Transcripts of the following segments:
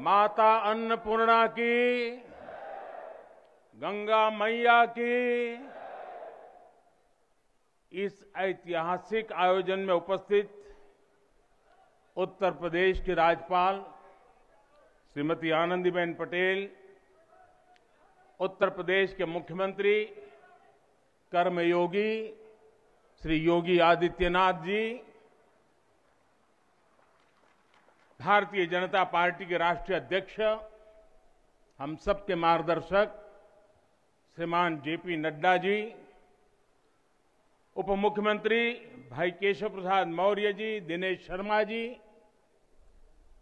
माता अन्नपूर्णा की गंगा मैया की इस ऐतिहासिक आयोजन में उपस्थित उत्तर प्रदेश की राज्यपाल श्रीमती आनंदीबेन पटेल उत्तर प्रदेश के मुख्यमंत्री कर्मयोगी श्री योगी आदित्यनाथ जी भारतीय जनता पार्टी के राष्ट्रीय अध्यक्ष हम सबके मार्गदर्शक श्रीमान जेपी नड्डा जी उप मुख्यमंत्री भाई केशव प्रसाद मौर्य जी दिनेश शर्मा जी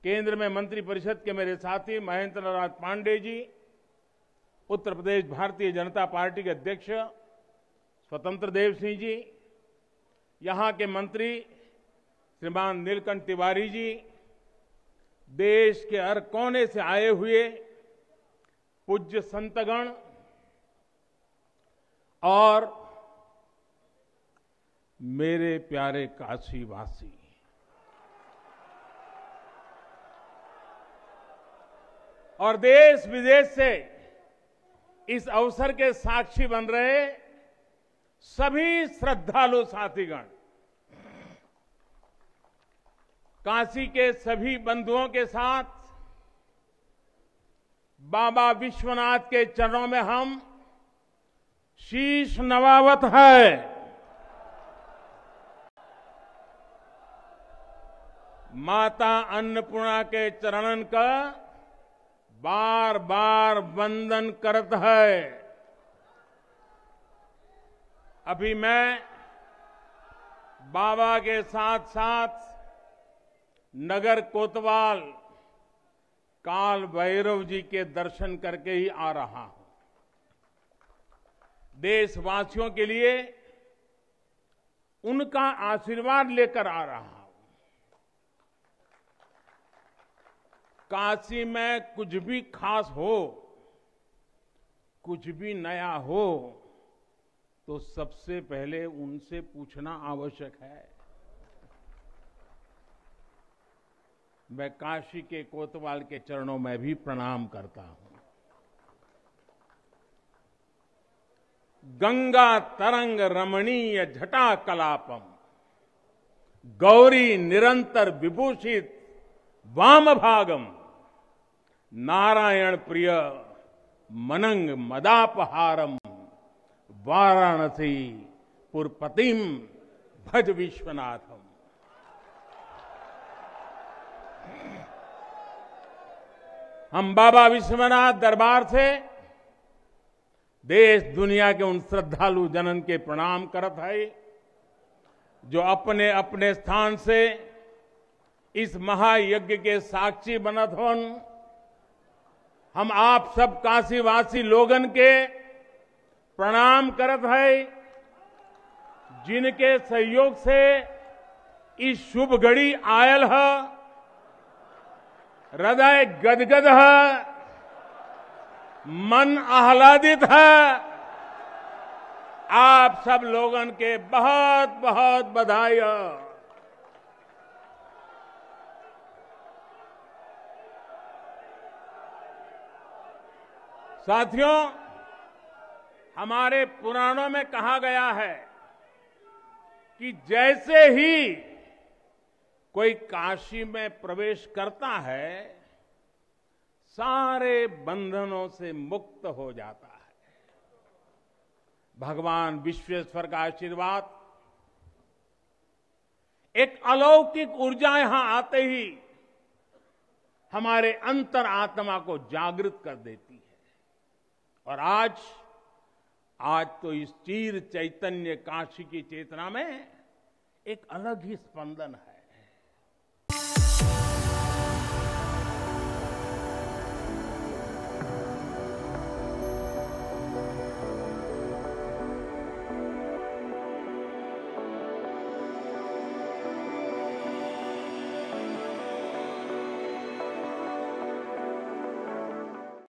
केंद्र में मंत्री परिषद के मेरे साथी महेंद्र नाथ पांडे जी उत्तर प्रदेश भारतीय जनता पार्टी के अध्यक्ष स्वतंत्र देव सिंह जी यहाँ के मंत्री श्रीमान नीलकंठ तिवारी जी देश के हर कोने से आए हुए पूज्य संतगण और मेरे प्यारे काशीवासी और देश विदेश से इस अवसर के साक्षी बन रहे सभी श्रद्धालु साथीगण काशी के सभी बंधुओं के साथ बाबा विश्वनाथ के चरणों में हम शीश नवावत है माता अन्नपूर्णा के चरणन का बार बार वंदन करत है अभी मैं बाबा के साथ साथ नगर कोतवाल काल भैरव जी के दर्शन करके ही आ रहा हूं देशवासियों के लिए उनका आशीर्वाद लेकर आ रहा हूं काशी में कुछ भी खास हो कुछ भी नया हो तो सबसे पहले उनसे पूछना आवश्यक है मैं काशी के कोतवाल के चरणों में भी प्रणाम करता हूं गंगा तरंग रमणीय झटा कलापम गौरी निरंतर विभूषित वाम भागम नारायण प्रिय मनंग मदापहारम वाराणसी पुरपतिम भज विश्वनाथम हम बाबा विश्वनाथ दरबार से देश दुनिया के उन श्रद्धालु जनन के प्रणाम करत है जो अपने अपने स्थान से इस महायज्ञ के साक्षी बनत होन हम आप सब काशीवासी लोगन के प्रणाम करत है जिनके सहयोग से इस शुभ घड़ी आयल है हृदय गदगद है मन आह्लादित है आप सब लोगों के बहुत बहुत बधाई साथियों हमारे पुराणों में कहा गया है कि जैसे ही कोई काशी में प्रवेश करता है सारे बंधनों से मुक्त हो जाता है भगवान विश्वेश्वर का आशीर्वाद एक अलौकिक ऊर्जा यहां आते ही हमारे अंतर आत्मा को जागृत कर देती है और आज आज तो इस चीर चैतन्य काशी की चेतना में एक अलग ही स्पंदन है